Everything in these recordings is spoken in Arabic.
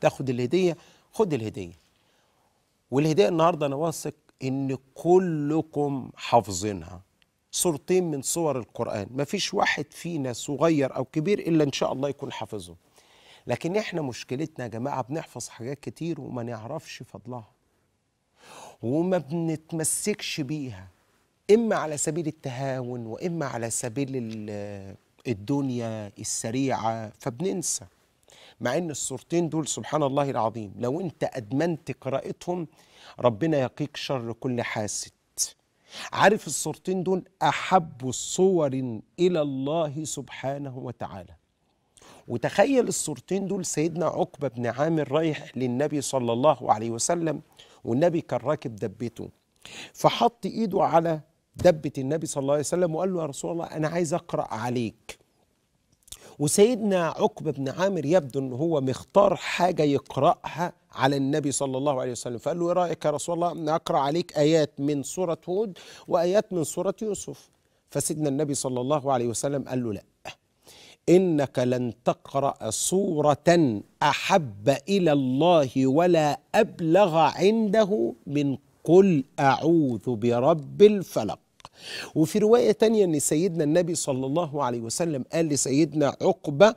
تاخد الهديه خد الهديه والهديه النهارده انا واثق ان كلكم حافظينها صورتين من صور القرآن مفيش واحد فينا صغير أو كبير إلا إن شاء الله يكون حافظه لكن إحنا مشكلتنا يا جماعة بنحفظ حاجات كتير وما نعرفش فضلها وما بنتمسكش بيها إما على سبيل التهاون وإما على سبيل الدنيا السريعة فبننسى مع ان الصورتين دول سبحان الله العظيم لو انت ادمنت قراءتهم ربنا يقيك شر كل حاسد عارف الصورتين دول احب الصور الى الله سبحانه وتعالى وتخيل الصورتين دول سيدنا عقبه بن عامر رايح للنبي صلى الله عليه وسلم والنبي كان راكب دبته فحط ايده على دبه النبي صلى الله عليه وسلم وقال له يا رسول الله انا عايز اقرا عليك وسيدنا عقبة بن عامر يبدو أنه هو مختار حاجة يقرأها على النبي صلى الله عليه وسلم فقال له ايه رايك يا رسول الله ان اقرا عليك ايات من سوره هود وايات من سوره يوسف فسيدنا النبي صلى الله عليه وسلم قال له لا انك لن تقرا سوره احب الى الله ولا ابلغ عنده من قل اعوذ برب الفلق وفي رواية تانية أن سيدنا النبي صلى الله عليه وسلم قال لسيدنا عقبة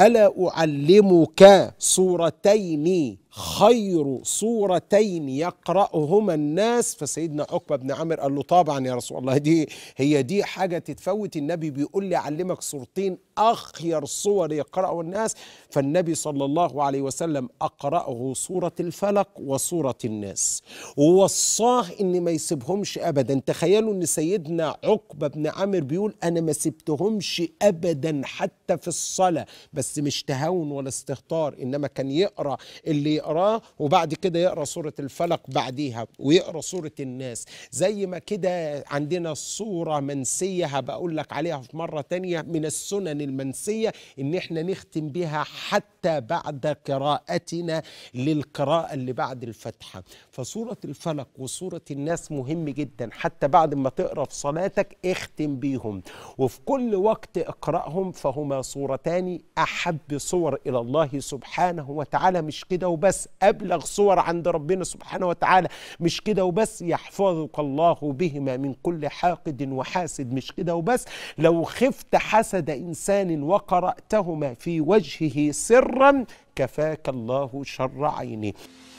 ألا أعلمك صورتين خير صورتين يقرأهما الناس فسيدنا عقبة بن عامر قال له طبعا يا رسول الله دي هي دي حاجة تتفوت النبي بيقول لي أعلمك صورتين أخير صور يقرأه الناس فالنبي صلى الله عليه وسلم أقرأه صورة الفلق وصورة الناس ووصاه إن ما يسيبهمش أبدا تخيلوا إن سيدنا عقبة بن عامر بيقول أنا ما سبتهمش أبدا حتى في الصلاة بس مش تهاون ولا استهتار إنما كان يقرأ اللي يقراه وبعد كده يقرا سوره الفلق بعديها ويقرا سوره الناس زي ما كده عندنا صوره منسيه هبقول لك عليها في مره تانية من السنن المنسيه ان احنا نختم بها حتى بعد قراءتنا للقراءه اللي بعد الفاتحه فسوره الفلق وسوره الناس مهم جدا حتى بعد ما تقرا في صلاتك اختم بيهم وفي كل وقت اقراهم فهما صورتان احب صور الى الله سبحانه وتعالى مش كده وبس بس أبلغ صور عند ربنا سبحانه وتعالى مش كده وبس يحفظك الله بهما من كل حاقد وحاسد مش كده وبس لو خفت حسد إنسان وقرأتهما في وجهه سرا كفاك الله شر عينه